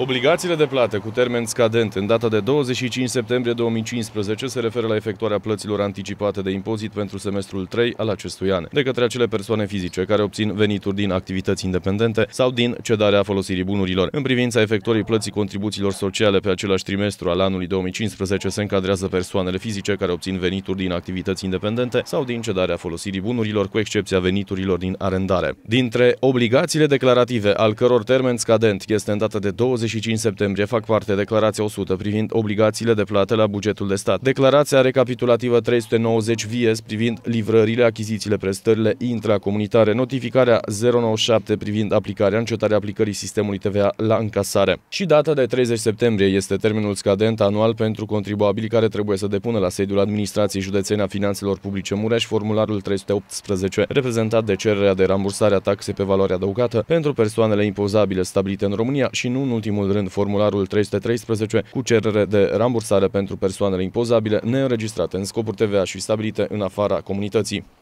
Obligațiile de plată cu termen scadent în data de 25 septembrie 2015 se referă la efectuarea plăților anticipate de impozit pentru semestrul 3 al acestui an, de către acele persoane fizice care obțin venituri din activități independente sau din cedarea folosirii bunurilor. În privința efectuării plății contribuțiilor sociale pe același trimestru al anului 2015 se încadrează persoanele fizice care obțin venituri din activități independente sau din cedarea folosirii bunurilor, cu excepția veniturilor din arendare. Dintre obligațiile declarative, al căror termen scadent este în data de 20 25 septembrie fac parte declarația 100 privind obligațiile de plată la bugetul de stat. Declarația recapitulativă 390 VIES privind livrările, achizițiile, prestările intracomunitare, notificarea 097 privind aplicarea, încetarea aplicării sistemului TVA la încasare. Și data de 30 septembrie este termenul scadent anual pentru contribuabili care trebuie să depună la sediul Administrației Județene a Finanțelor Publice Mureș formularul 318, reprezentat de cererea de rambursare a taxei pe valoare adăugată pentru persoanele impozabile stabilite în România și nu în ultimul ultimul rând formularul 313 cu cerere de rambursare pentru persoanele impozabile neînregistrate în scopuri TVA și stabilite în afara comunității.